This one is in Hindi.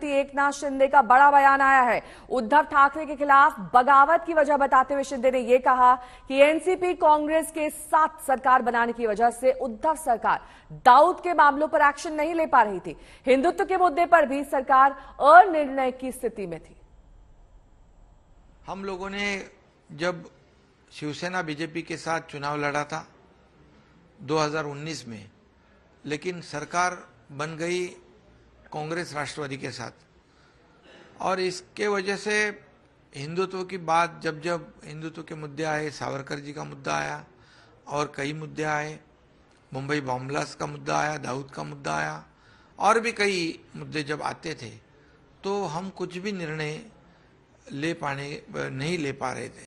मुख्यमंत्री एकनाथ शिंदे का बड़ा बयान आया है उद्धव ठाकरे के खिलाफ बगावत की वजह बताते हुए शिंदे ने यह कहा कि एनसीपी कांग्रेस के साथ सरकार बनाने की वजह से उद्धव सरकार दाऊद के मामलों पर एक्शन नहीं ले पा रही थी हिंदुत्व के मुद्दे पर भी सरकार अनिर्णय की स्थिति में थी हम लोगों ने जब शिवसेना बीजेपी के साथ चुनाव लड़ा था 2019 में लेकिन सरकार बन गई कांग्रेस राष्ट्रवादी के साथ और इसके वजह से हिंदुत्व की बात जब जब हिंदुत्व के मुद्दे आए सावरकर जी का मुद्दा आया और कई मुद्दे आए मुंबई बॉम्बलास का मुद्दा आया दाऊद का मुद्दा आया और भी कई मुद्दे जब आते थे तो हम कुछ भी निर्णय ले पाने नहीं ले पा रहे थे